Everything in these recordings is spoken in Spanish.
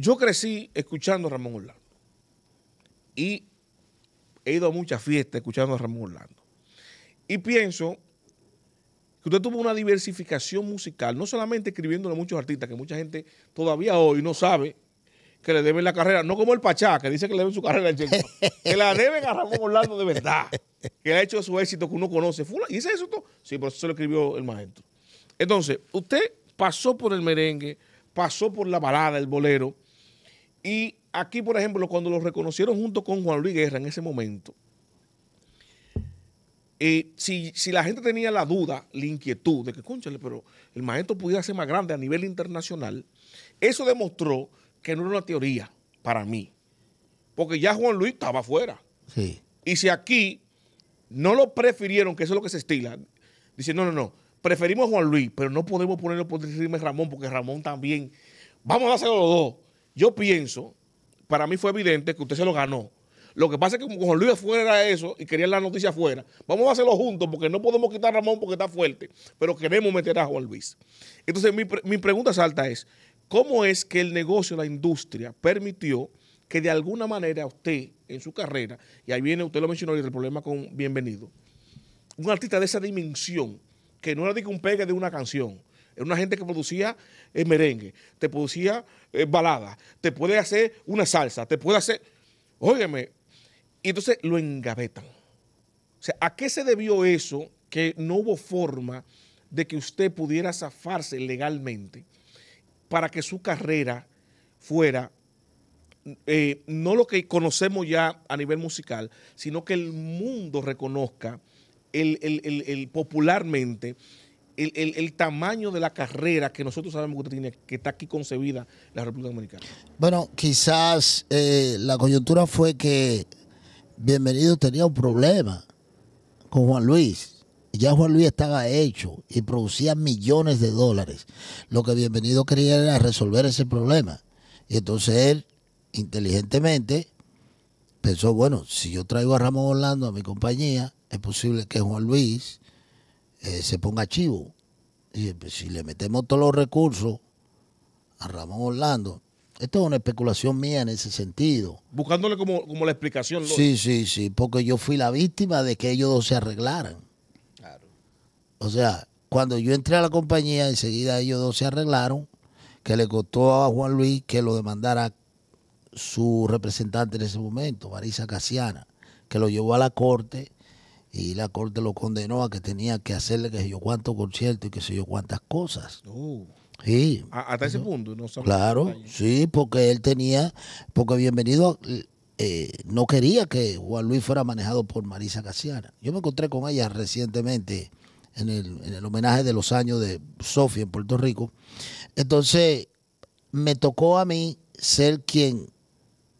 Yo crecí escuchando a Ramón Orlando. Y he ido a muchas fiestas escuchando a Ramón Orlando. Y pienso que usted tuvo una diversificación musical, no solamente escribiéndole a muchos artistas, que mucha gente todavía hoy no sabe que le deben la carrera, no como el Pachá, que dice que le deben su carrera, que la deben a Ramón Orlando de verdad, que ha hecho su éxito que uno conoce. ¿Y ese todo Sí, por eso se lo escribió el maestro. Entonces, usted pasó por el merengue, pasó por la balada, el bolero, y aquí, por ejemplo, cuando lo reconocieron junto con Juan Luis Guerra en ese momento, eh, si, la gente tenía la duda, la inquietud de que, escúchale, pero el Magento pudiera ser más grande a nivel internacional, eso demostró que no era una teoría para mí. Porque ya Juan Luis estaba afuera. Y si aquí no lo prefirieron, que eso es lo que se estila, dicen, no, no, no, preferimos a Juan Luis, pero no podemos ponerlo por decirme Ramón, porque Ramón también, vamos a hacerlo los dos. Yo pienso, para mí fue evidente que usted se lo ganó. Lo que pasa es que con Juan Luis fuera eso y quería la noticia afuera, vamos a hacerlo juntos porque no podemos quitar a Ramón porque está fuerte, pero queremos meter a Juan Luis. Entonces mi, pregunta salta es, ¿cómo es que el negocio, la industria, permitió que de alguna manera usted en su carrera, y ahí viene, usted lo mencionó y el problema con Bienvenido, un artista de esa dimensión, que no era de un pegue de una canción, era una gente que producía eh, merengue, te producía eh, balada, te puede hacer una salsa, te puede hacer... Óyeme, y entonces lo engavetan. O sea, ¿a qué se debió eso que no hubo forma de que usted pudiera zafarse legalmente para que su carrera fuera eh, no lo que conocemos ya a nivel musical, sino que el mundo reconozca el, popularmente el, tamaño de la carrera que nosotros sabemos que tiene, que está aquí concebida la República Dominicana? Bueno, quizás eh, la coyuntura fue que Bienvenido tenía un problema con Juan Luis. Ya Juan Luis estaba hecho y producía millones de dólares. Lo que Bienvenido quería era resolver ese problema. Y entonces él, inteligentemente, pensó, bueno, si yo traigo a Ramón Orlando a mi compañía, es posible que Juan Luis eh, se ponga chivo. Y pues, si le metemos todos los recursos a Ramón Orlando, esto es una especulación mía en ese sentido. Buscándole como, la explicación. Sí, sí, sí, porque yo fui la víctima de que ellos dos se arreglaran. Claro. O sea, cuando yo entré a la compañía, enseguida ellos dos se arreglaron, que le costó a Juan Luis que lo demandara su representante en ese momento, Marisa Casiana, que lo llevó a la corte y la corte lo condenó a que tenía que hacerle que sé yo cuántos conciertos y que sé yo cuántas cosas. Uh. Hasta ese punto, no Claro, sí, porque él tenía, porque bienvenido eh, no quería que Juan Luis fuera manejado por Marisa Garciana. Yo me encontré con ella recientemente en el, en el homenaje de los años de Sofía en Puerto Rico. Entonces, me tocó a mí ser quien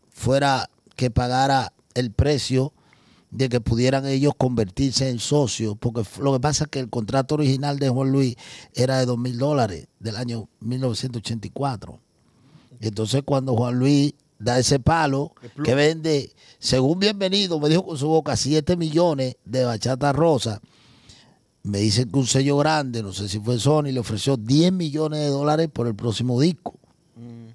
fuera que pagara el precio de que pudieran ellos convertirse en socios, porque lo que pasa es que el contrato original de Juan Luis era de dos mil dólares del año 1984. Entonces cuando Juan Luis da ese palo, que vende, según bienvenido, me dijo con su boca, 7 millones de bachata rosa, me dicen que un sello grande, no sé si fue Sony, le ofreció 10 millones de dólares por el próximo disco. Mm.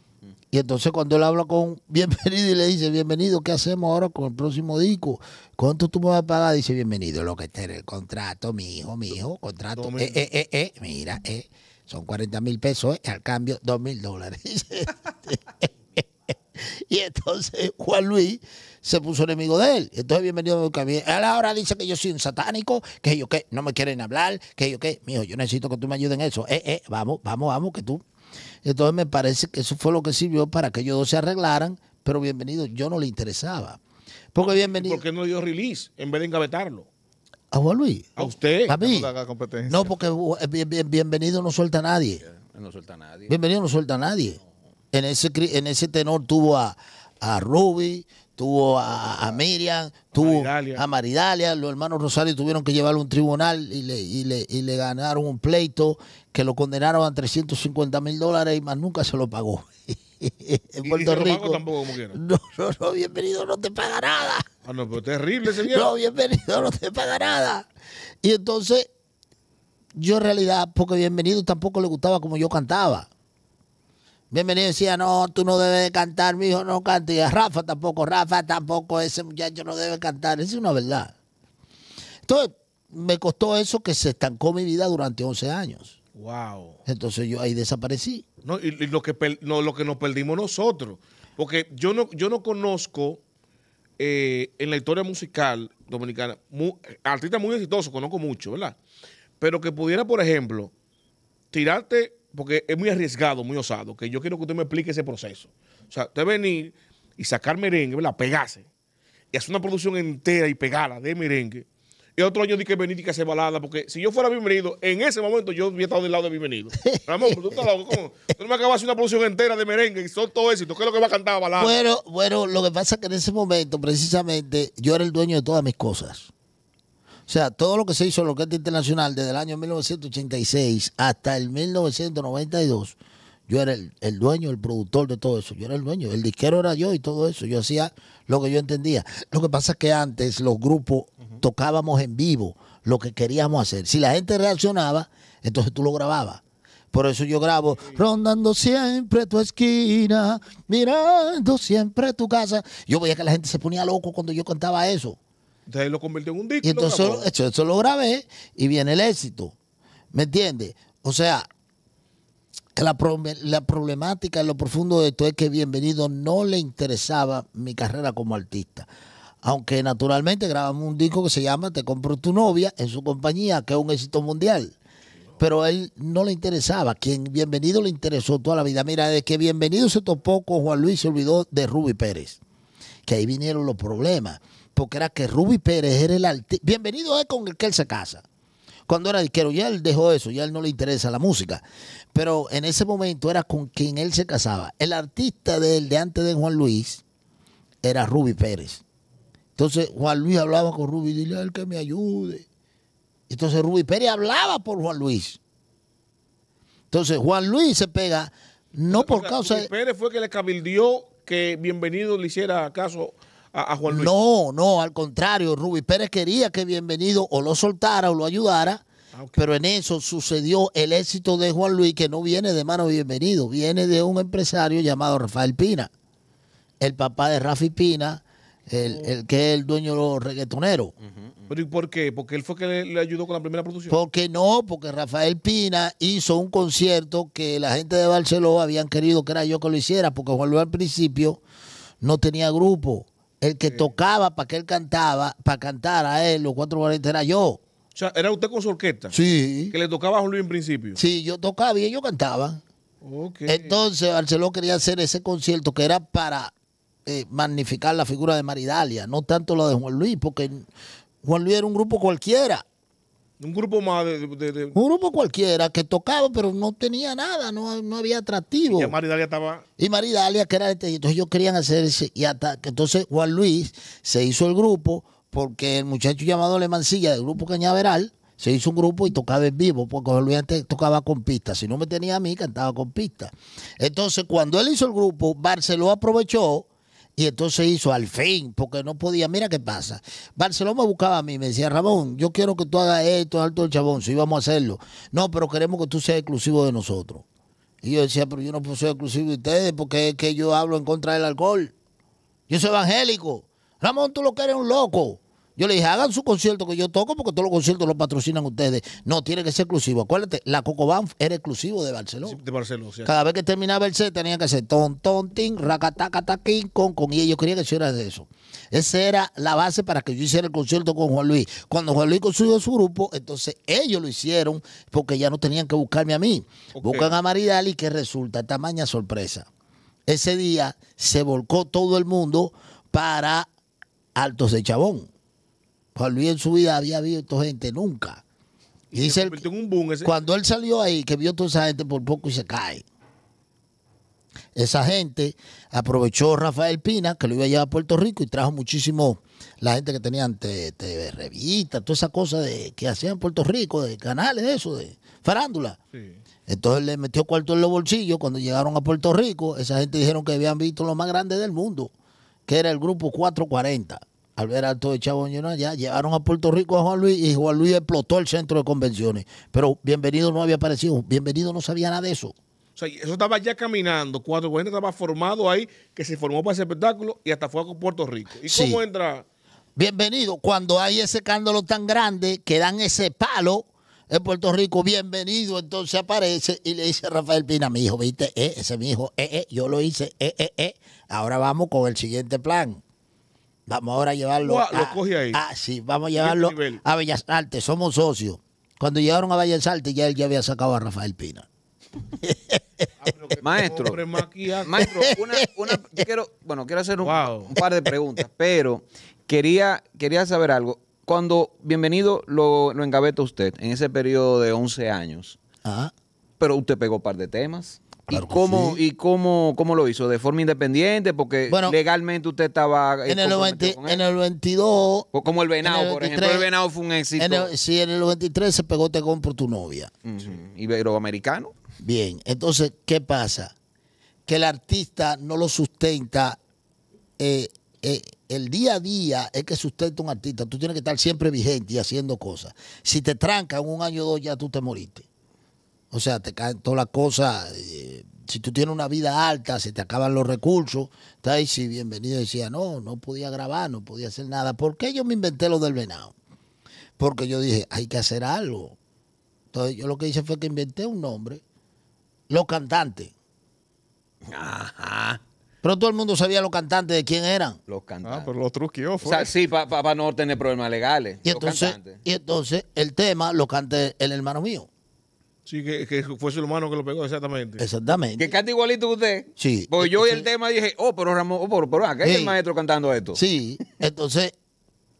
Y entonces cuando él habla con bienvenido y le dice, bienvenido, ¿qué hacemos ahora con el próximo disco? ¿Cuánto tú me vas a pagar? Dice, bienvenido, lo que esté en el contrato, mi hijo, mi hijo, contrato. Eh, eh, eh, eh, mira, eh, son 40 mil pesos, eh, al cambio, 2 mil dólares. y entonces Juan Luis se puso enemigo de él. Entonces, bienvenido a mi Él ahora dice que yo soy un satánico, que yo que no me quieren hablar, que yo que, mijo, yo necesito que tú me ayudes en eso. Eh, eh, vamos, vamos, vamos, que tú entonces me parece que eso fue lo que sirvió para que ellos dos se arreglaran, pero bienvenido, yo no le interesaba. Porque bienvenido. ¿Por no dio release en vez de engavetarlo? A Juan Luis. A usted. A mí. No, porque eh, bienvenido no suelta a nadie. No suelta nadie. Bienvenido no suelta a nadie. En ese, en ese tenor tuvo a, a Ruby, tuvo a, Miriam, tuvo a Maridalia, los hermanos Rosario tuvieron que llevarlo a un tribunal y le, ganaron un pleito que lo condenaron a 350 mil dólares y más nunca se lo pagó. en Puerto Rico. Tampoco, no, no, no, bienvenido, no te paga nada. Ah, no, pero terrible ese No, bienvenido, no te paga nada. Y entonces, yo en realidad, porque bienvenido tampoco le gustaba como yo cantaba. Bienvenido decía, no, tú no debes cantar, mi hijo no canta. Y Rafa tampoco, Rafa tampoco, ese muchacho no debe cantar. Esa es una verdad. Entonces, me costó eso que se estancó mi vida durante 11 años. Wow. Entonces yo ahí desaparecí. No, y, lo, que no, lo que nos perdimos nosotros. Porque yo no, yo no conozco eh, en la historia musical dominicana, muy, artistas muy exitoso, conozco mucho, ¿verdad? Pero que pudiera, por ejemplo, tirarte porque es muy arriesgado, muy osado, que yo quiero que usted me explique ese proceso. O sea, usted venir y sacar merengue, la Pegase. Y hacer una producción entera y pegada de merengue. Y otro año dije que venir y que hacer balada, porque si yo fuera bienvenido, en ese momento yo hubiera estado del lado de bienvenido. Ramón, tú estás ¿cómo? Tú me acabas de hacer una producción entera de merengue y son todo éxito. ¿Qué es lo que va a cantar balada? Bueno, bueno, lo que pasa es que en ese momento, precisamente, yo era el dueño de todas mis cosas. O sea, todo lo que se hizo en que Orquesta Internacional desde el año 1986 hasta el 1992, yo era el, dueño, el productor de todo eso. Yo era el dueño, el disquero era yo y todo eso. Yo hacía lo que yo entendía. Lo que pasa es que antes los grupos tocábamos en vivo lo que queríamos hacer. Si la gente reaccionaba, entonces tú lo grababas. Por eso yo grabo, rondando siempre tu esquina, mirando siempre tu casa. Yo veía que la gente se ponía loco cuando yo cantaba eso. Entonces lo convirtió en un disco. Y entonces eso, lo grabé y viene el éxito. ¿Me entiendes? O sea, la, problemática en lo profundo de esto es que Bienvenido no le interesaba mi carrera como artista. Aunque naturalmente grabamos un disco que se llama Te compro tu novia en su compañía, que es un éxito mundial pero a él no le interesaba. Quien Bienvenido le interesó toda la vida. Mira, de que Bienvenido se topó con Juan Luis, se olvidó de Ruby Pérez, que ahí vinieron los problemas porque era que Ruby Pérez era el artista. Bienvenido es eh, con el que él se casa. Cuando era disquero, ya él dejó eso, ya él no le interesa la música. Pero en ese momento era con quien él se casaba. El artista de él, de antes de Juan Luis, era Ruby Pérez. Entonces Juan Luis hablaba con Ruby, dile él que me ayude. Entonces Ruby Pérez hablaba por Juan Luis. Entonces Juan Luis se pega, no por causa... de Pérez fue que le cabildió que Bienvenido le hiciera caso no, no, al contrario, Rubí Pérez quería que Bienvenido o lo soltara o lo ayudara. Ah, pero en eso sucedió el éxito de Juan Luis, que no viene de mano bienvenido, viene de un empresario llamado Rafael Pina, el papá de Rafi Pina, el, oh. que es el dueño de los reggaetoneros. ¿Pero por qué? ¿Porque él fue que le, ayudó con la primera producción? Porque no, porque Rafael Pina hizo un concierto que la gente de Barcelona habían querido que era yo que lo hiciera, porque Juan Luis al principio no tenía grupo. El que tocaba para que él cantaba, para cantar a él los cuatro 440 era yo. O sea, era usted con su orquesta. Sí. Que le tocaba a Juan Luis en principio. Sí, yo tocaba y yo cantaba Entonces, Barceló quería hacer ese concierto que era para eh, magnificar la figura de Maridalia, no tanto la de Juan Luis, porque Juan Luis era un grupo cualquiera. Un grupo más de, Un grupo cualquiera que tocaba, pero no tenía nada, no, había atractivo. Y Maridalia estaba... Y Maridalia, que era este, entonces ellos querían hacerse, y hasta que entonces Juan Luis se hizo el grupo, porque el muchacho llamado Le Mancilla, del grupo Cañaveral, se hizo un grupo y tocaba en vivo, porque Juan Luis antes tocaba con pista. Si no me tenía a mí, cantaba con pista. Entonces, cuando él hizo el grupo, Barceló aprovechó y entonces hizo al fin, porque no podía. Mira qué pasa. Barcelona buscaba a mí, me decía, Ramón, yo quiero que tú hagas esto, alto el chabón, si vamos a hacerlo. No, pero queremos que tú seas exclusivo de nosotros. Y yo decía, pero yo no puedo ser exclusivo de ustedes porque es que yo hablo en contra del alcohol. Yo soy evangélico. Ramón, tú lo que eres un loco. Yo le dije, hagan su concierto que yo toco porque todos los conciertos los patrocinan ustedes. No, tiene que ser exclusivo. Acuérdate, la Cocobán era exclusivo de Barcelona. de Barcelona, Cada vez que terminaba el set tenía que ser ton, ton, tin, taquín, con, con. Y yo quería que hiciera de eso. Esa era la base para que yo hiciera el concierto con Juan Luis. Cuando Juan Luis construyó su grupo, entonces ellos lo hicieron porque ya no tenían que buscarme a mí. Buscan a y que resulta tamaña sorpresa. Ese día se volcó todo el mundo para Altos de Chabón. Juan Luis en su vida había visto gente nunca. Y, cuando él salió ahí, que vio toda esa gente por poco y se cae. Esa gente aprovechó Rafael Pina, que lo iba a llevar a Puerto Rico, y trajo muchísimo la gente que tenía ante revistas, toda esa cosa de, que hacían en Puerto Rico, de canales, eso, de farándula. Entonces le metió cuarto en los bolsillos. Cuando llegaron a Puerto Rico, esa gente dijeron que habían visto lo más grande del mundo, que era el grupo 440. Al ver alto de Chabón ya llevaron a Puerto Rico a Juan Luis y Juan Luis explotó el centro de convenciones. Pero Bienvenido no había aparecido, Bienvenido no sabía nada de eso. O sea, eso estaba ya caminando, Cuatro estaba formado ahí, que se formó para ese espectáculo y hasta fue a Puerto Rico. ¿Y cómo entra? Bienvenido, cuando hay ese escándalo tan grande que dan ese palo en Puerto Rico, bienvenido, entonces aparece y le dice a Rafael Pina, mi hijo, viste, eh, ese mi hijo, eh, eh, yo lo hice, eh, eh, eh, ahora vamos con el siguiente plan. Vamos ahora a llevarlo. a, lo Ah, sí, vamos a llevarlo a Bellas Artes. Somos socios. Cuando llegaron a Bellas Artes, ya él ya había sacado a Rafael Pina. maestro, maestro, quiero, bueno, quiero hacer un, par de preguntas, pero quería, quería saber algo. Cuando Bienvenido lo, lo usted en ese periodo de 11 años, Ah. pero usted pegó un par de temas. ¿Y, cómo, lo hizo? ¿De forma independiente? Porque legalmente usted estaba. Eh, en el, 92... 22. como el Venado, el por ejemplo. El Venado fue un éxito. En sí, en el 93 se pegó Te compro tu novia. Iberoamericano. Bien, entonces, ¿qué pasa? Que el artista no lo sustenta. Eh, eh, el día a día es que sustenta un artista. Tú tienes que estar siempre vigente y haciendo cosas. Si te trancan un año o dos, ya tú te moriste. O sea, te caen todas las cosas. Eh, si tú tienes una vida alta, se te acaban los recursos. Está ahí, sí, bienvenido, decía, no, no podía grabar, no podía hacer nada. ¿Por qué yo me inventé lo del venado? Porque yo dije, hay que hacer algo. Entonces yo lo que hice fue que inventé un nombre. Los cantantes. Ajá. Pero todo el mundo sabía los cantantes de quién eran. Los cantantes. Ah, pero los truqueó. O sea, eh. sí, para no tener problemas legales. Y entonces, y entonces el tema lo cante el hermano mío. Sí, que, fuese el humano que lo pegó, exactamente. Exactamente. Que canta igualito que usted. Sí. Porque yo oí el tema y dije, oh, pero Ramón, oh, pero, acá hay el maestro cantando esto. Sí, entonces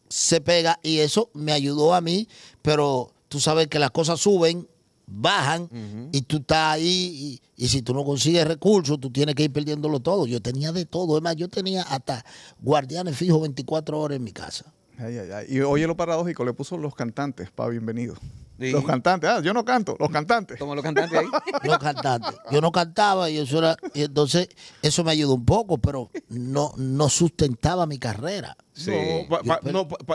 se pega y eso me ayudó a mí, pero tú sabes que las cosas suben, bajan y tú estás ahí y, si tú no consigues recursos, tú tienes que ir perdiéndolo todo. Yo tenía de todo, es más, yo tenía hasta guardianes fijos 24 horas en mi casa. Ay, ay, ay. Y oye lo paradójico, le puso los cantantes para bienvenido. Los cantantes, ah, yo no canto, los cantantes. Como los cantantes ahí. los cantantes. Yo no cantaba y eso era, y entonces eso me ayudó un poco, pero no, no sustentaba mi carrera.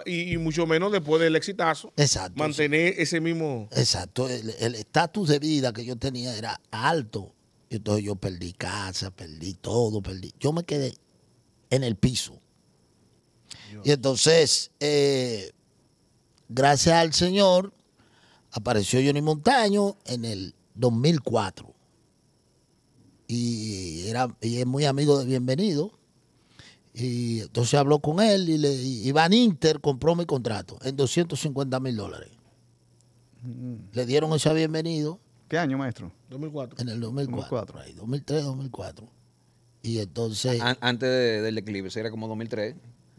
y, mucho menos después del exitazo. Exacto. Mantener ese mismo. Exacto. El estatus de vida que yo tenía era alto. Entonces yo perdí casa, perdí todo, perdí. Yo me quedé en el piso. Y entonces, eh, gracias al Señor apareció Johnny Montaño en el 2004. Y, era, es muy amigo de Bienvenido. Y entonces habló con él y, Iván Inter compró mi contrato en 250 mil dólares. Mm. Le dieron ese bienvenido. ¿Qué año, maestro? 2004. En el 2004. Ahí, 2003, 2004. Y entonces... antes del eclipse era como 2003.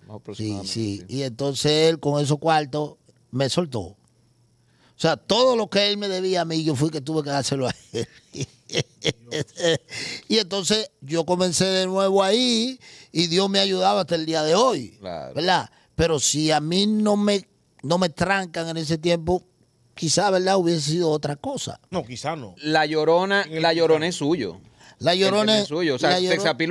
Más sí, sí, sí. Y entonces él con esos cuartos me soltó. O sea, todo lo que él me debía a mí, yo fui que tuve que dárselo a él. y entonces yo comencé de nuevo ahí y Dios me ayudaba hasta el día de hoy. ¿Verdad? Pero si a mí no me, no me trancan en ese tiempo, quizá, ¿verdad? Hubiese sido otra cosa. No, quizás no. La llorona, la llorona es suyo. La Llorona es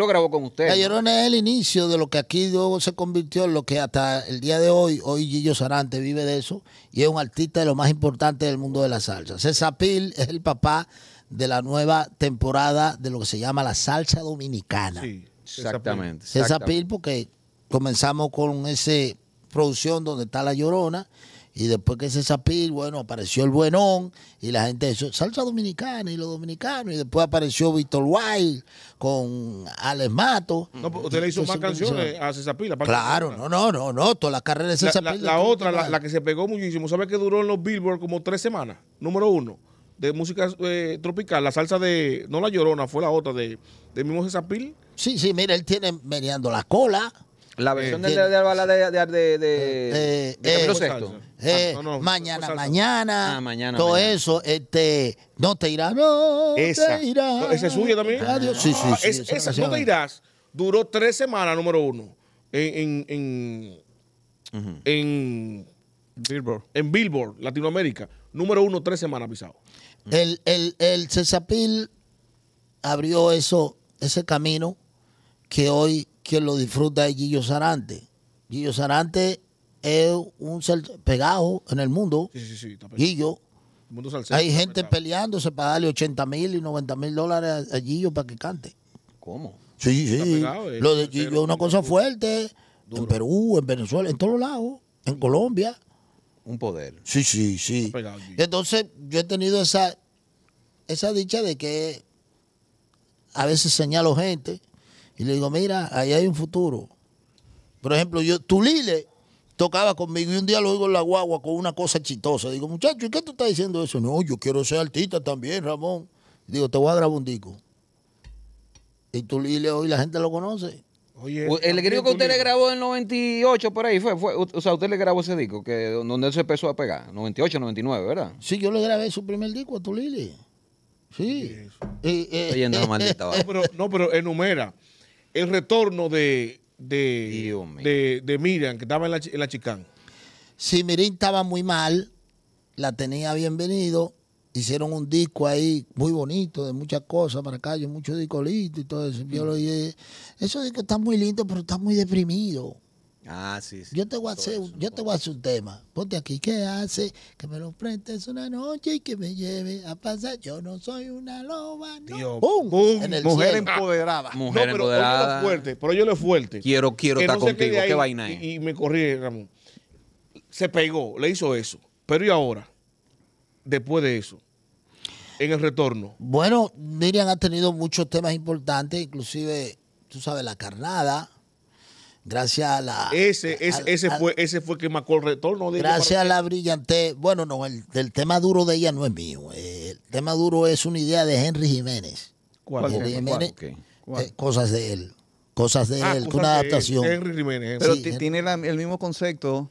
grabó con La el inicio de lo que aquí luego se convirtió en lo que hasta el día de hoy, hoy Gillo Sarante vive de eso y es un artista de lo más importante del mundo de la salsa. César Pil es el papá de la nueva temporada de lo que se llama la salsa dominicana. Sí, exactamente. Pil, porque comenzamos con esa producción donde está La Llorona y después que César Pil, bueno, apareció el buenón y la gente salsa dominicana y los dominicanos. Y después apareció Víctor Wild con Alex Mato. No, pues, usted le hizo más canciones a Cesapil. Claro, no, no, no, no, todas las carrera de Cesapil. La, otra, la, que se pegó muchísimo, ¿sabe que duró en los Billboard como tres semanas? Número uno, de música eh, tropical, la salsa de, no la llorona, fue la otra de, de mismo Cesapil. Sí, sí, mira, él tiene meneando la cola. La eh, versión de, Albalá de, de, mañana, mañana, ah, mañana. Todo eso, este, no te irás, no esa. te irás. ese es también? Sí, sí, ah, sí. esa, no te irás, duró tres semanas, número uno, en, en, en, Billboard. En Billboard, Latinoamérica. Número uno, tres semanas pisado. El, el, el Cesapil abrió eso, ese camino que hoy quien lo disfruta es Gillo Sarante. Gillo Sarante es un pegado en el mundo. Sí, sí, Hay gente peleándose para darle 80 mil y 90 mil dólares a Gillo para que cante. ¿Cómo? Sí, sí. lo de Gillo es una cosa fuerte. En Perú, en Venezuela, en todos lados. En Colombia. Un poder. Sí, sí, sí. Entonces, yo he tenido esa, esa dicha de que a veces señalo gente y le digo, mira, ahí hay un futuro. Por ejemplo, yo, Tulile tocaba conmigo y un día lo oigo en la guagua con una cosa chistosa. Digo, muchacho, ¿y qué tú estás diciendo eso? No, yo quiero ser artista también, Ramón. Digo, te voy a grabar un disco. Y Tulile hoy la gente lo conoce. Oye, el griego que usted le grabó en 98 por ahí fue, fue, o sea, usted le grabó ese disco que donde se empezó a pegar, 98, 99, ¿verdad? Sí, yo le grabé su primer disco a Tulile. Sí. Eh, eh, no, pero enumera el retorno de, de, Miriam, que estaba en la, en la chicán? Sí, Miriam estaba muy mal, la tenía bienvenido, hicieron un disco ahí muy bonito, de muchas cosas para acá, yo muchos discolitos y todo eso. Yo mm. lo dije, es que está muy lindo, pero está muy deprimido. Ah, sí, Yo te voy a hacer, un, yo te voy a hacer un tema. Ponte aquí, ¿qué hace? Que me lo enfrentes una noche y que me lleve a pasar. Yo no soy una loba, no. En el mujer empoderada. Ah, mujer empoderada. fuerte, pero yo lo fuerte. Quiero, quiero estar contigo. ¿Qué vaina es? Y, me corrí, Ramón. Se pegó, le hizo eso. Pero ¿y ahora? Después de eso. En el retorno. Bueno, Miriam ha tenido muchos temas importantes, inclusive, tú sabes, la carnada gracias a la. Ese, eh, ese, fue, ese fue que marcó el retorno Gracias a la brillante. Bueno, no, el, tema duro de ella no es mío. Eh, el tema duro es una idea de Henry Jiménez. Eh, cosas de él. Cosas de él, una adaptación. Pero tiene el mismo concepto.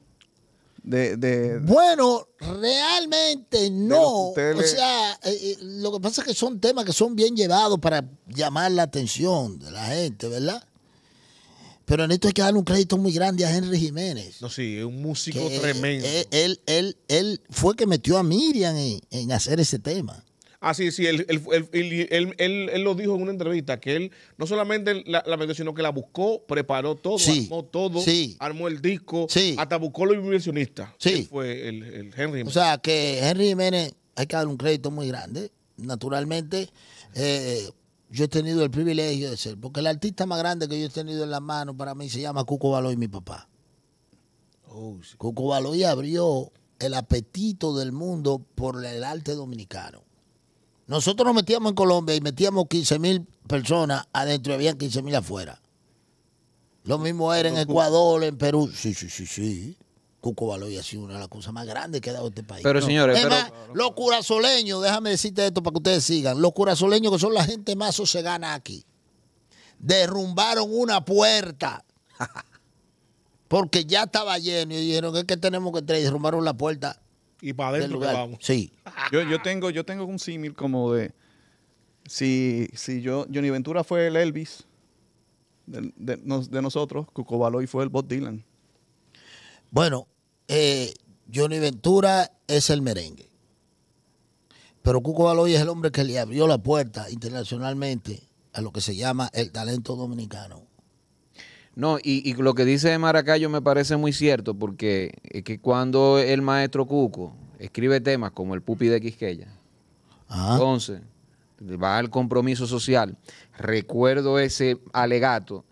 De, bueno, realmente no. O sea, lo que pasa es que son temas que son bien llevados para llamar la atención de la gente, ¿verdad? Pero en esto hay que darle un crédito muy grande a Henry Jiménez. No, sí, es un músico tremendo. Él, él, él, fue que metió a Miriam en, hacer ese tema. Ah, sí, sí, él, lo dijo en una entrevista, que él no solamente la, metió, sino que la buscó, preparó todo, armó todo, armó el disco, hasta buscó los inversionistas. Sí. fue el, Henry Jiménez. O sea, que Henry Jiménez hay que darle un crédito muy grande, naturalmente. Eh, yo he tenido el privilegio de ser, porque el artista más grande que yo he tenido en la mano para mí se llama Cuco Baloy, mi papá. Oh, Cuco Baloy abrió el apetito del mundo por el arte dominicano. Nosotros nos metíamos en Colombia y metíamos 15 mil personas adentro y habían 15 mil afuera. Lo mismo era en Ecuador, en Perú. Sí, sí, sí, sí. Cuco Baloy ha sido una de las cosas más grandes que ha dado este país. Pero, señores, los curazoleños, déjame decirte esto para que ustedes sigan, los curazoleños que son la gente más sosegana aquí, derrumbaron una puerta. Porque ya estaba lleno y dijeron es que tenemos que y derrumbaron la puerta. Y para adentro que vamos. Sí. Yo, tengo, yo tengo un símil como de si, si yo, Johnny Ventura fue el Elvis de, nosotros, Cuco y fue el Bob Dylan. Bueno, eh, Johnny Ventura es el merengue. Pero Cuco Baloy es el hombre que le abrió la puerta internacionalmente a lo que se llama el talento dominicano. No, y, lo que dice Maracayo me parece muy cierto, porque es que cuando el maestro Cuco escribe temas como el pupi de Quisqueya, ah. entonces va al compromiso social. Recuerdo ese alegato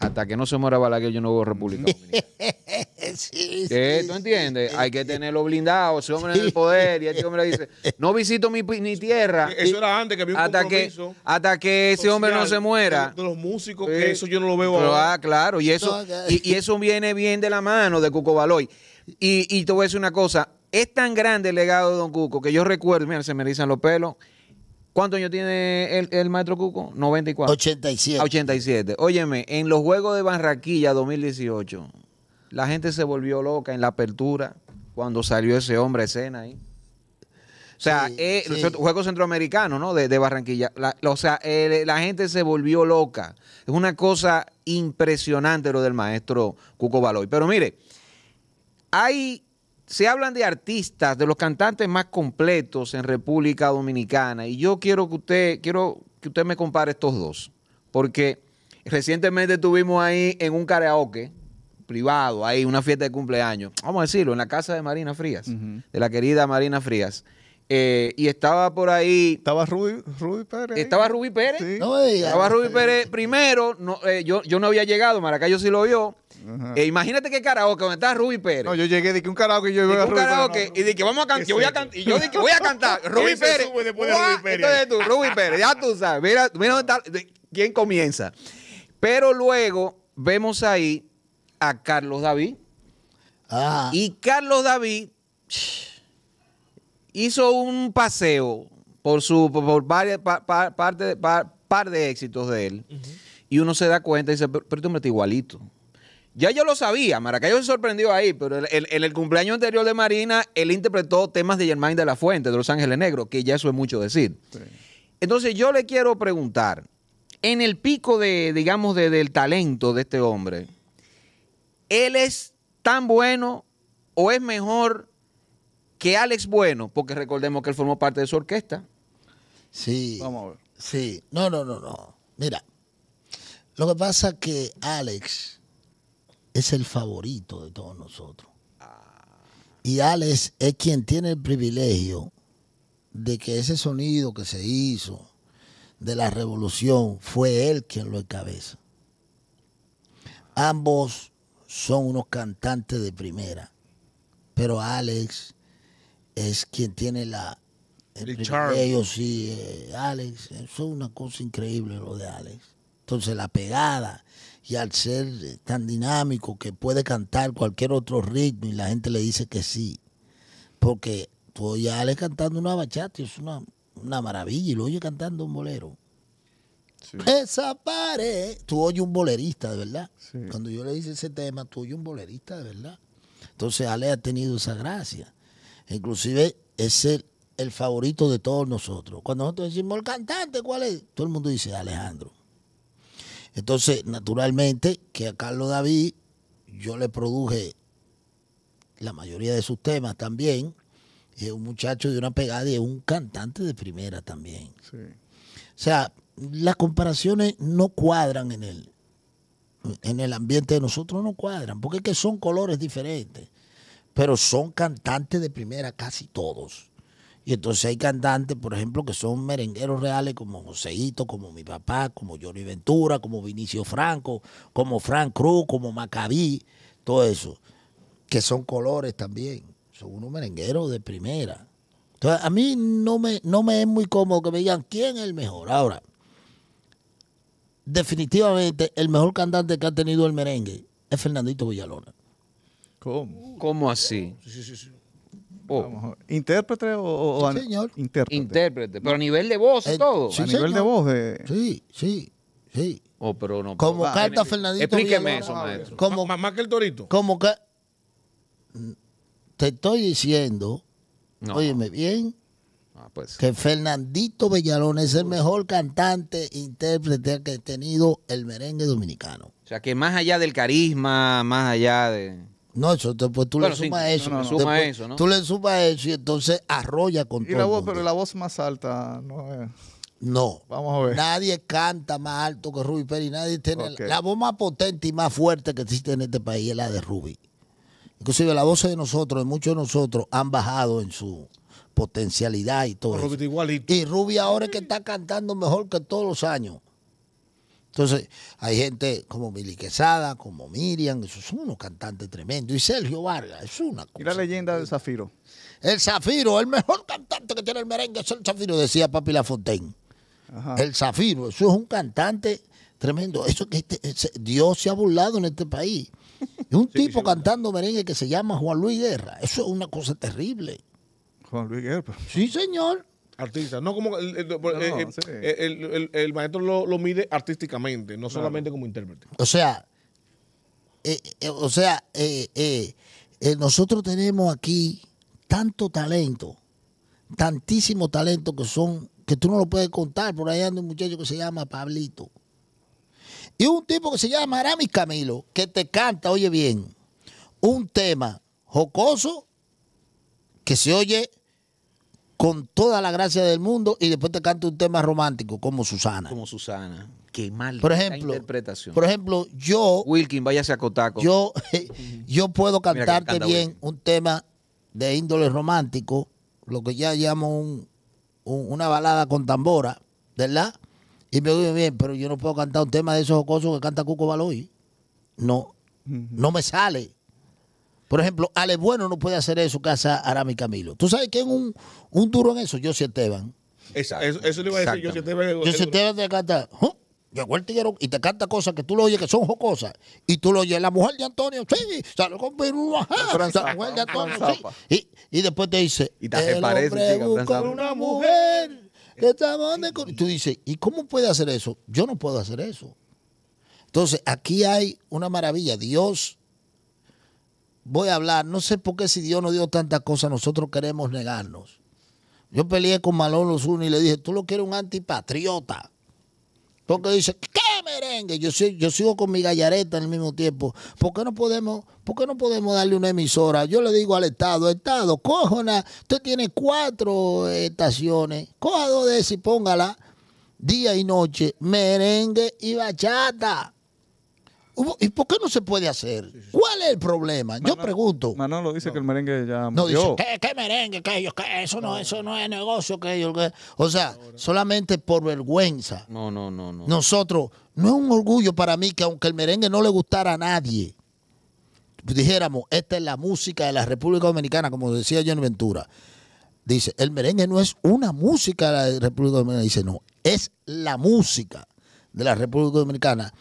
hasta que no se muera Balaguer, yo no voy a República Dominicana. sí, ¿Tú entiendes? Hay que tenerlo blindado, ese hombre en el poder. Y este hombre dice, no visito mi, tierra. E-, eso era antes que había un hasta que, Hasta que ese hombre no se muera. De los músicos, que eso yo no lo veo Ah, claro. Y eso, y, eso viene bien de la mano de Cuco Baloy. Y, te voy a decir una cosa. Es tan grande el legado de Don Cuco que yo recuerdo, mira, se me dicen los pelos. ¿Cuántos años tiene el, maestro Cuco? 94. 87. 87. Óyeme, en los Juegos de Barranquilla 2018, la gente se volvió loca en la apertura cuando salió ese hombre escena ahí. O sea, eh, Juegos Centroamericanos, ¿no? De, Barranquilla. o sea, la gente se volvió loca. Es una cosa impresionante lo del maestro Cuco Baloy. Pero mire, hay se hablan de artistas, de los cantantes más completos en República Dominicana. Y yo quiero que usted, quiero que usted me compare estos dos. Porque recientemente estuvimos ahí en un karaoke privado, ahí, una fiesta de cumpleaños. Vamos a decirlo, en la casa de Marina Frías, de la querida Marina Frías. Eh, y estaba por ahí. Estaba Ruby, Pérez. Estaba Ruby Pérez. Sí. Estaba Ruby Pérez primero. Eh, yo, yo no había llegado, Maracayo sí lo vio. Eh, imagínate qué karaoke, donde estaba Ruby Pérez. No, yo llegué de que un karaoke yo iba a un Ruby karaoke y de que vamos a cantar. Yo voy a Y yo dije que voy a cantar. Ruby Pérez. después de Ruby Pérez. Entonces tú, Ruby Pérez, ya tú sabes. Mira, mira dónde está, quién comienza. Pero luego vemos ahí a Carlos David. Ah. Y Carlos David hizo un paseo por su por varias par, de, éxitos de él y uno se da cuenta y dice, pero, tú me estás igualito. Ya yo lo sabía, Maracayo se sorprendió ahí, pero en el, cumpleaños anterior de Marina, él interpretó temas de Germán de la Fuente, de Los Ángeles Negros, que ya eso es mucho decir. Entonces yo le quiero preguntar, en el pico de, digamos, del talento de este hombre, ¿él es tan bueno o es mejor que Alex Bueno, porque recordemos que él formó parte de su orquesta. Sí. Vamos a ver. Sí. No, no, no, no. Mira, lo que pasa es que Alex es el favorito de todos nosotros. Ah. Y Alex es quien tiene el privilegio de que ese sonido que se hizo de la revolución fue él quien lo encabeza. Ambos son unos cantantes de primera, pero Alex es quien tiene la... El, ellos sí, eh, Alex, eso eh, es una cosa increíble lo de Alex. Entonces la pegada y al ser eh, tan dinámico que puede cantar cualquier otro ritmo y la gente le dice que sí. Porque tú oyes a Alex cantando una bachata y es una, maravilla y lo oyes cantando un bolero. Esa pared, tú oyes un bolerista, de verdad. Cuando yo le hice ese tema, tú oyes un bolerista, de verdad. Entonces Alex ha tenido esa gracia. Inclusive es el, favorito de todos nosotros. Cuando nosotros decimos, el cantante, ¿cuál es? Todo el mundo dice Alejandro. Entonces, naturalmente, que a Carlos David yo le produje la mayoría de sus temas también. Es un muchacho de una pegada y es un cantante de primera también. Sí. O sea, las comparaciones no cuadran en él. en el ambiente de nosotros, no cuadran, porque es que son colores diferentes pero son cantantes de primera casi todos. Y entonces hay cantantes, por ejemplo, que son merengueros reales como Joseito, como mi papá, como Johnny Ventura, como Vinicio Franco, como Frank Cruz, como Macabí, todo eso, que son colores también. Son unos merengueros de primera. Entonces, a mí no me, no me es muy cómodo que me digan quién es el mejor. Ahora, definitivamente, el mejor cantante que ha tenido el merengue es Fernandito Villalona. ¿Cómo? ¿Cómo así? Sí, sí, sí. Oh. ¿Intérprete o, señor. intérprete? pero a nivel de voz y todo. Sí, a nivel de voz. Sí, sí, sí. Oh, pero no. Como carta canta Fernandito. Explíqueme eso, maestro. Como, más que el torito. Como que. Te estoy diciendo, óyeme bien, ah, pues. que Fernandito Bellalón es el mejor cantante, intérprete que ha tenido el merengue dominicano. O sea, que más allá del carisma, más allá de... No, eso después pues, tú le sumas eso. Tú le sumas eso y entonces arrolla con y La voz, pero la voz más alta no es. No. Vamos a ver. Nadie canta más alto que Ruby Pérez. Nadie tiene la, voz más potente y más fuerte que existe en este país es la de Ruby. Inclusive la voz de nosotros, de muchos de nosotros, han bajado en su potencialidad y todo. Ruby Y Ruby ahora es que está cantando mejor que todos los años. Entonces, hay gente como Mili Quesada, como Miriam, esos son unos cantantes tremendos. Y Sergio Vargas, es una cosa. Y la leyenda del Zafiro. El Zafiro, el mejor cantante que tiene el merengue es el Zafiro, decía Papi Lafontaine. El Zafiro, eso es un cantante tremendo. Eso que este, Dios se ha burlado en este país. Y un tipo cantando merengue que se llama Juan Luis Guerra. Eso es una cosa terrible. Juan Luis Guerra. Sí, señor. Artista, no como el, maestro lo, mide artísticamente, no solamente como intérprete. O sea, eh, eh, o sea, eh, nosotros tenemos aquí tanto talento, tantísimo talento que son, que tú no lo puedes contar. Por ahí anda un muchacho que se llama Pablito. Y un tipo que se llama Aramis Camilo, que te canta, oye bien, un tema jocoso que se oye con toda la gracia del mundo y después te canta un tema romántico como Susana. Como Susana. Qué mal. Por ejemplo, interpretación. Por ejemplo, yo. Wilkin, váyase a Cotaco. Yo, yo puedo cantarte bien un tema de índole romántico, lo que ya llamo una balada con tambora, ¿verdad? Y me oye bien, pero yo no puedo cantar un tema de esos jocosos que canta Cuco Baloy. No, no me sale. Por ejemplo, Ale Bueno no puede hacer eso, casa Arami Camilo. ¿Tú sabes quién es un, un duro en eso? José Esteban. Exacto. Eso, le iba a decir José Esteban. José Esteban te canta, y te canta cosas que tú lo oyes que son jocosas. Y tú lo oyes, la mujer de Antonio, sí, salió con Perú, La Y, y después te dice, y te el parece, hombre una mujer que Y tú dices, ¿y cómo puede hacer eso? Yo no puedo hacer eso. Entonces, aquí hay una maravilla. Dios voy a hablar. No sé por qué si Dios nos dio tantas cosas, nosotros queremos negarnos. Yo peleé con Malón uno y le dije, tú lo quieres un antipatriota. Porque dice, ¿qué merengue? Yo, yo sigo con mi gallareta al mismo tiempo. ¿Por qué, no podemos, ¿Por no podemos darle una emisora? Yo le digo al Estado, Estado, cojona, usted tiene cuatro estaciones, coja dos de esas y póngala día y noche, merengue y bachata. ¿Y por qué no se puede hacer? ¿Cuál es el problema? Yo pregunto. Manolo dice que el merengue ya No, dice, ¿qué, qué merengue? Que ellos, eso, no, eso no es negocio que ellos... O sea, solamente por vergüenza. No, no, no, no. Nosotros, no es un orgullo para mí que aunque el merengue no le gustara a nadie, dijéramos, esta es la música de la República Dominicana, como decía Johnny Ventura. Dice, el merengue no es una música de la República Dominicana. Dice, no, es la música de la República Dominicana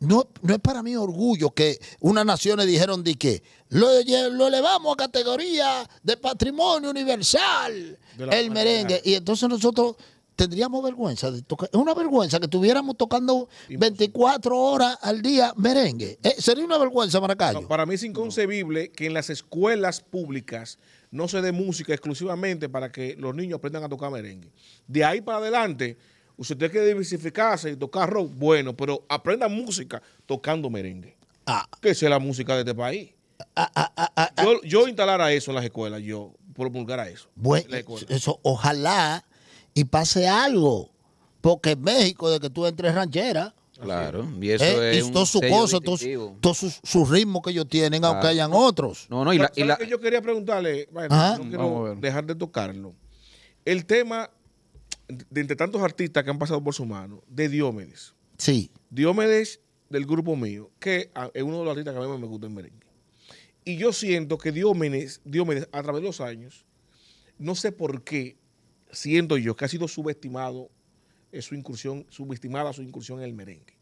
no, es para mí orgullo que unas naciones dijeron de que lo, elevamos a categoría de patrimonio universal, el merengue. Y entonces nosotros tendríamos vergüenza de tocar. Es una vergüenza que estuviéramos tocando 24 horas al día merengue. Eh, sería una vergüenza, Maracayo. para mí es inconcebible que en las escuelas públicas no se dé música exclusivamente para que los niños aprendan a tocar merengue. De ahí para adelante Usted quiere diversificarse y tocar rock, bueno, pero aprenda música tocando merengue. Ah. Que sea la música de este país. Ah, ah, ah, yo, yo, instalara eso en las escuelas, yo promulgara eso. Bueno, eso ojalá y pase algo. Porque en México, de que tú entres ranchera, Claro, y eso eh, es. su todos sus su ritmos que ellos tienen, aunque hayan otros. No, no, y la, y que yo quería preguntarle, bueno, no quiero dejar de tocarlo. El tema de entre tantos artistas que han pasado por su mano, de Diomedes. Sí. Diomedes del grupo mío, que es uno de los artistas que a mí me gusta en merengue. Y yo siento que Diomedes, Diomedes, a través de los años, no sé por qué, siento yo que ha sido subestimado eh, su incursión, subestimada su incursión en el merengue.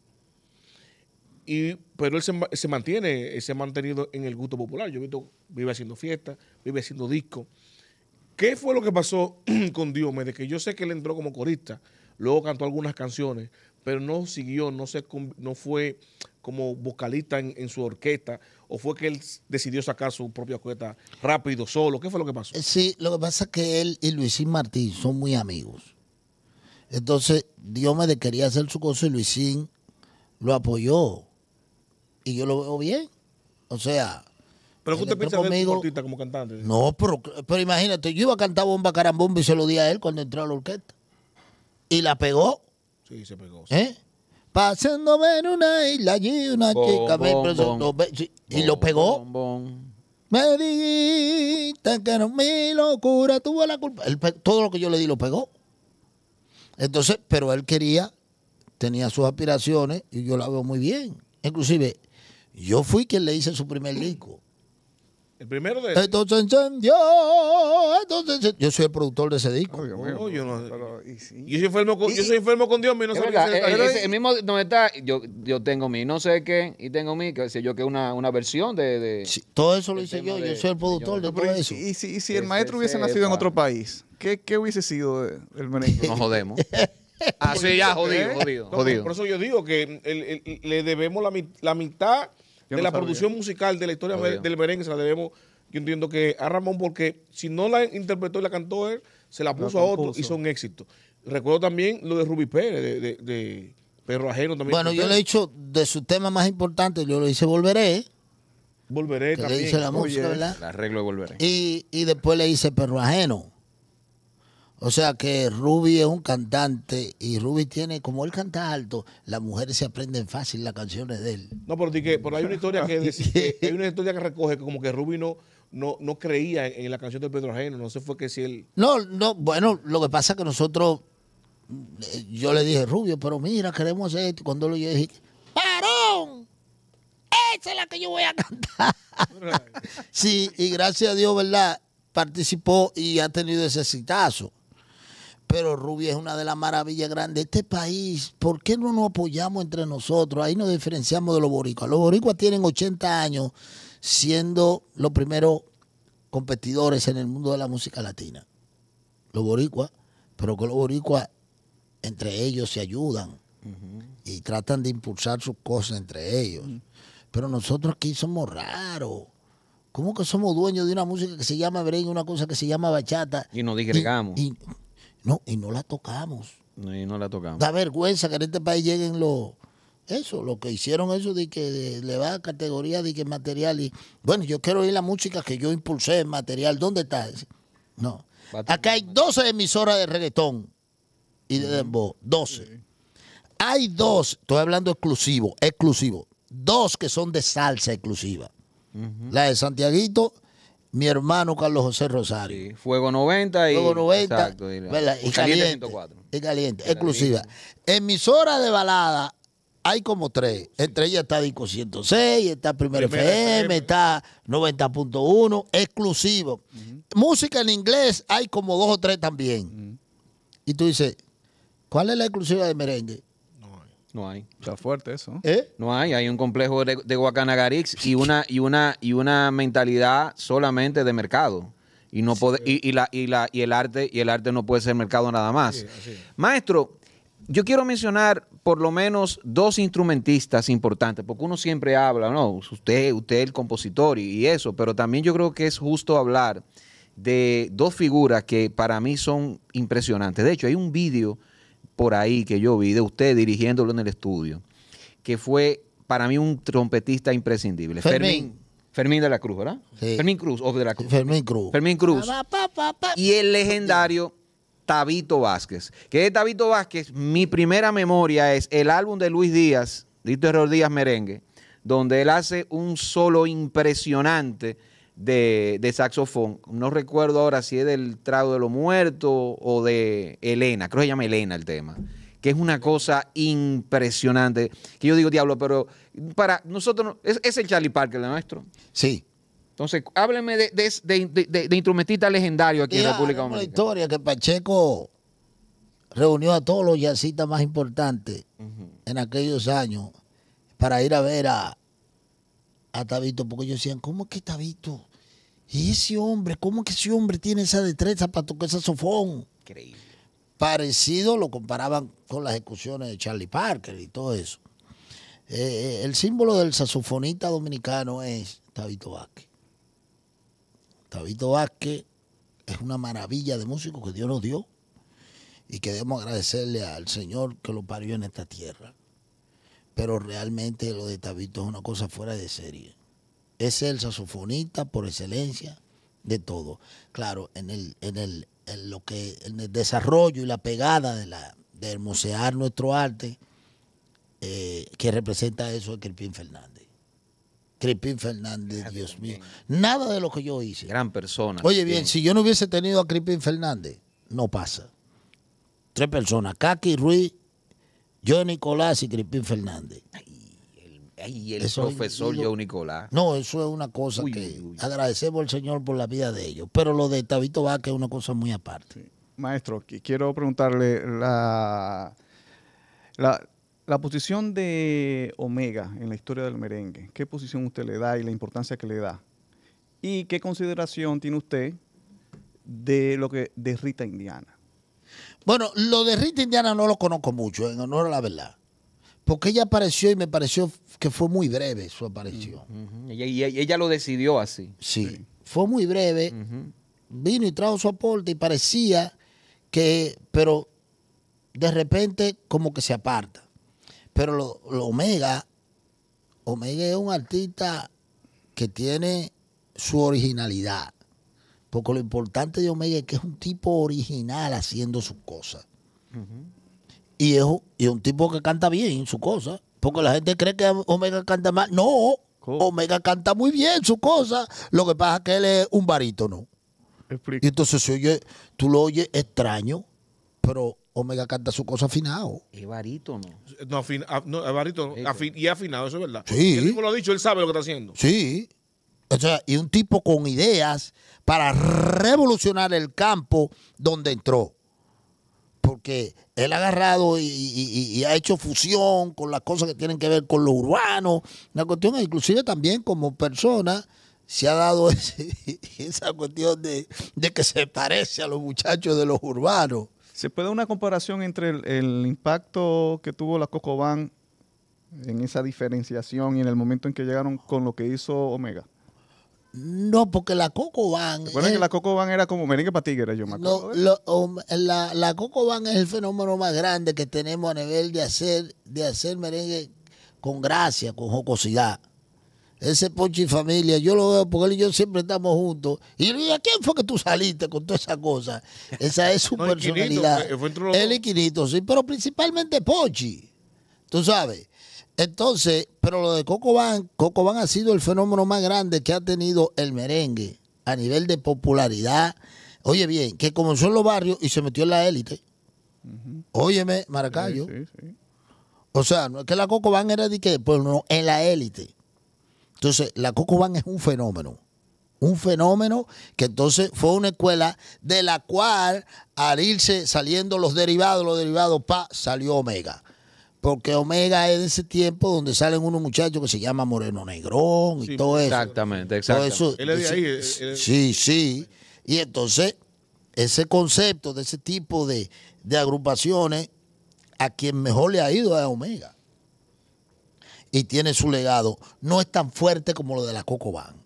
Y, pero él se, mantiene, eh, se ha mantenido en el gusto popular. Yo he visto, vive haciendo fiestas, vive haciendo discos. ¿Qué fue lo que pasó con Diomedes? Que yo sé que él entró como corista, luego cantó algunas canciones, pero no siguió, no, fue como vocalista en, su orquesta, o fue que él decidió sacar su propia orquesta rápido, solo. ¿Qué fue lo que pasó? Eh, sí, lo que pasa es que él y Luisín Martín son muy amigos. Entonces, Diomedes quería hacer su cosa y Luisín lo apoyó. Y yo lo veo bien. O sea, pero usted conmigo, como cantante. No, pero, imagínate, yo iba a cantar bomba carambomba y se lo di a él cuando entró a la orquesta. Y la pegó. Sí, se pegó. ¿Eh? Pasándome en una isla allí, una chica. y lo pegó. Me dijiste que no mi locura tuvo la culpa. todo lo que yo le di lo pegó. Entonces, pero él quería, tenía sus aspiraciones y yo la veo muy bien. Inclusive, yo fui quien le hice su primer disco. El primero de. Yo soy el productor de ese disco. yo, yo, soy enfermo con, yo Dios. no sé qué el, eh, mismo está. Yo, yo tengo mi no sé qué y tengo mi, que sé yo, que una, una versión de. todo eso lo hice yo. yo soy el productor de, todo y, eso. Y, si, y si el maestro hubiese nacido en otro país, ¿qué, qué hubiese sido el maestro Nos jodemos. Así ah, ya, ¿Eh? jodido, jodido, jodido. Por eso yo digo que le debemos la mitad de la producción musical de la historia del merengue se la debemos, yo entiendo que a Ramón, porque si no la interpretó y la cantó él, se la puso a otro y son éxito. Recuerdo también lo de Rubí Pérez, de, de, Perro Ajeno también. Bueno, yo le he dicho, de su tema más importante, yo le hice Volveré. Volveré que también. Le hice la música, ¿verdad? La arreglo de Volveré. Y, y después le hice Perro Ajeno. O sea que Ruby es un cantante y Ruby tiene, como él canta alto, las mujeres se aprenden fácil las canciones de él. No, pero, hay una historia que, hay una historia que recoge que como que Ruby no, no, no creía en, la canción de Pedro Ajeno, no sé fue que si él... No, no, bueno, lo que pasa es que nosotros, eh, yo le dije, Rubio, pero mira, queremos hacer esto. Cuando lo dije, ¡Parón! Esa es la que yo voy a cantar. sí, y gracias a Dios, ¿verdad? Participó y ha tenido ese citazo. Pero Rubia es una de las maravillas grandes de este país. ¿Por qué no nos apoyamos entre nosotros? Ahí nos diferenciamos de los boricuas. Los boricuas tienen 80 años siendo los primeros competidores en el mundo de la música latina. Los boricuas, pero que los boricuas entre ellos se ayudan y tratan de impulsar sus cosas entre ellos. Mm. Pero nosotros aquí somos raros. ¿Cómo que somos dueños de una música que se llama y una cosa que se llama bachata? Y nos digregamos. No, y no la tocamos. No, y no la tocamos. Da vergüenza que en este país lleguen los... Eso, lo que hicieron eso de que le va a categoría de que material y... Bueno, yo quiero oír la música que yo impulsé en material. ¿Dónde está? No. Acá hay 12 emisoras de reggaetón y de dembow. 12. Hay dos, estoy hablando exclusivo, exclusivo. Dos que son de salsa exclusiva. La de Santiaguito mi hermano Carlos José Rosario. Fuego 90 y. Fuego 90. caliente. 104. exclusiva. Emisora de balada hay como tres. Entre ellas está Disco 106, está Primer FM, está 90.1, exclusivo. Música en inglés hay como dos o tres también. Y tú dices, ¿cuál es la exclusiva de merengue? No hay. Está fuerte eso. ¿Eh? No hay. Hay un complejo de, Guacanagarix y una, y, una, y una mentalidad solamente de mercado. Y, no puede, y, la, y, la, y el arte y el arte no puede ser mercado nada más. Maestro, yo quiero mencionar por lo menos dos instrumentistas importantes, porque uno siempre habla, ¿no? Usted, usted el compositor y, y eso, pero también yo creo que es justo hablar de dos figuras que para mí son impresionantes. De hecho, hay un vídeo por ahí que yo vi de usted dirigiéndolo en el estudio, que fue para mí un trompetista imprescindible. Fermín. Fermín de la Cruz, ¿verdad? Fermín Cruz, Cruz. Fermín Cruz. Fermín Cruz. y el legendario Tabito Vázquez. Que de Tabito Vázquez, mi primera memoria es el álbum de Luis Díaz, Dito Error Díaz Merengue, donde él hace un solo impresionante de, saxofón. No recuerdo ahora si es del Trago de los Muertos o de Elena, creo que se llama Elena el tema, que es una cosa impresionante. Que yo digo, diablo, pero para nosotros, ¿es, es el Charlie Parker de nuestro? Sí. Entonces, hábleme de, de, instrumentista legendario aquí en República Dominicana. Una historia que Pacheco reunió a todos los jazzistas más importantes en aquellos años para ir a ver a, a Tabito, porque ellos decían, ¿cómo es que Tabito y ese hombre, ¿cómo que ese hombre tiene esa destreza para tocar saxofón? Increíble. Parecido lo comparaban con las ejecuciones de Charlie Parker y todo eso. Eh, eh, el símbolo del saxofonista dominicano es Tabito Vázquez. Tabito Vázquez es una maravilla de músico que Dios nos dio y que debemos agradecerle al Señor que lo parió en esta tierra. Pero realmente lo de Tabito es una cosa fuera de serie es el saxofonista por excelencia de todo. Claro, en el, en el, lo que, el desarrollo y la pegada de la, hermosear nuestro arte, eh, que representa eso es Crispín Fernández. Crispín Fernández, Dios mío. Nada de lo que yo hice. Gran persona. Oye, bien, si yo no hubiese tenido a Crispín Fernández, no pasa. Tres personas, Kaki Ruiz, yo Nicolás y Crispín Fernández el profesor Joe Nicolás. No, eso es una cosa que agradecemos al Señor por la vida de ellos. Pero lo de Tabito Vázquez es una cosa muy aparte. Maestro, quiero preguntarle la, la, posición de Omega en la historia del merengue. ¿Qué posición usted le da y la importancia que le da? ¿Y qué consideración tiene usted de lo que de Rita Indiana? Bueno, lo de Rita Indiana no lo conozco mucho, en honor a la verdad porque ella apareció y me pareció que fue muy breve su aparición. y, ella, lo decidió así. Sí, fue muy breve. Vino y trajo su aporte y parecía que, pero de repente como que se aparta. Pero lo, Omega, Omega es un artista que tiene su originalidad. Porque lo importante de Omega es que es un tipo original haciendo sus cosas. Y es, un tipo que canta bien su cosa. Porque la gente cree que Omega canta mal. No, Omega canta muy bien su cosa. Lo que pasa es que él es un barítono. Explica. Y entonces oye, tú lo oyes extraño, pero Omega canta su cosa afinado. Es barítono. No, no es barítono. y afinado, eso es verdad. Sí. El mismo lo ha dicho, él sabe lo que está haciendo. Sí. O sea, y un tipo con ideas para revolucionar el campo donde entró. Porque él ha agarrado y, ha hecho fusión con las cosas que tienen que ver con los urbanos. La cuestión, inclusive también como persona, se ha dado esa cuestión de, que se parece a los muchachos de los urbanos. ¿Se puede una comparación entre el, el impacto que tuvo la Cocobán en esa diferenciación y en el momento en que llegaron con lo que hizo Omega? No, porque la Coco Van. que la Coco Van era como merengue para tigres? Yo la, Coco Van es el fenómeno más grande que tenemos a nivel de hacer, de hacer merengue con gracia, con jocosidad. Ese Pochi familia, yo lo veo porque él y yo siempre estamos juntos. Y yo, ¿a quién fue que tú saliste con toda esa cosa? Esa es su personalidad. El fue, sí, pero principalmente Pochi Tú sabes. Entonces, pero lo de Coco Van, Coco Van ha sido el fenómeno más grande que ha tenido el merengue a nivel de popularidad. Oye bien, que comenzó en los barrios y se metió en la élite. Óyeme, Maracayo. O sea, no es que la Coco Van era de qué, pues no, en la élite. Entonces, la Coco Van es un fenómeno. Un fenómeno que entonces fue una escuela de la cual al irse saliendo los derivados, los derivados, pa, salió Omega porque Omega es de ese tiempo donde salen unos muchachos que se llama Moreno Negrón y todo eso. Exactamente, exactamente. Él es de ahí. Sí, sí. Y entonces, ese concepto de ese tipo de, agrupaciones, a quien mejor le ha ido es a Omega. Y tiene su legado. No es tan fuerte como lo de la Coco Band.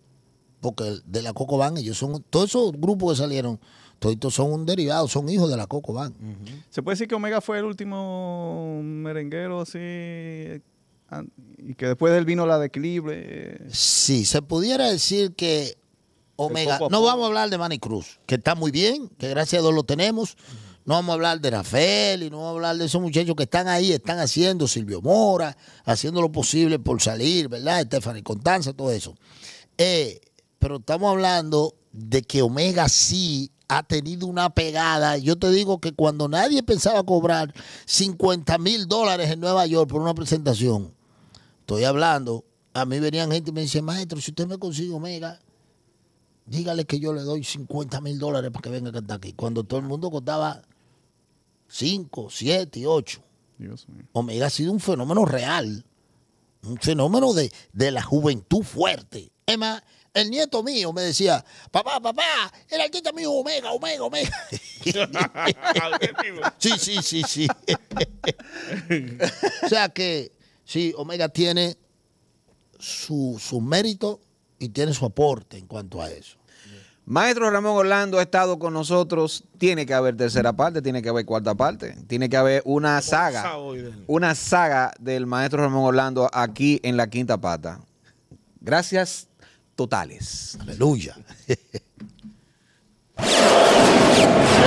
Porque de la Coco ellos son. Todos esos grupos que salieron todos son un derivado, son hijos de la Coco ¿Se puede decir que Omega fue el último merenguero así? Y que después él vino la declive. Eh. Sí, se pudiera decir que Omega. No vamos a hablar de Manny Cruz, que está muy bien, que gracias a Dios lo tenemos. No vamos a hablar de Rafael y no vamos a hablar de esos muchachos que están ahí, están haciendo Silvio Mora, haciendo lo posible por salir, ¿verdad? Stephanie Contanza, todo eso. Eh, pero estamos hablando de que Omega sí ha tenido una pegada. Yo te digo que cuando nadie pensaba cobrar 50 mil dólares en Nueva York por una presentación, estoy hablando, a mí venían gente y me dice maestro, si usted me consigue Omega, dígale que yo le doy 50 mil dólares para que venga a cantar aquí. Cuando todo el mundo costaba 5, 7 8. Omega ha sido un fenómeno real, un fenómeno de, de la juventud fuerte. Es más, el nieto mío me decía, papá, papá, el artista mío Omega, Omega, Omega. sí, sí, sí, sí. o sea que sí, Omega tiene su, su mérito y tiene su aporte en cuanto a eso. Maestro Ramón Orlando ha estado con nosotros. Tiene que haber tercera parte, tiene que haber cuarta parte, tiene que haber una saga, una saga del maestro Ramón Orlando aquí en la quinta pata. Gracias totales. Aleluya.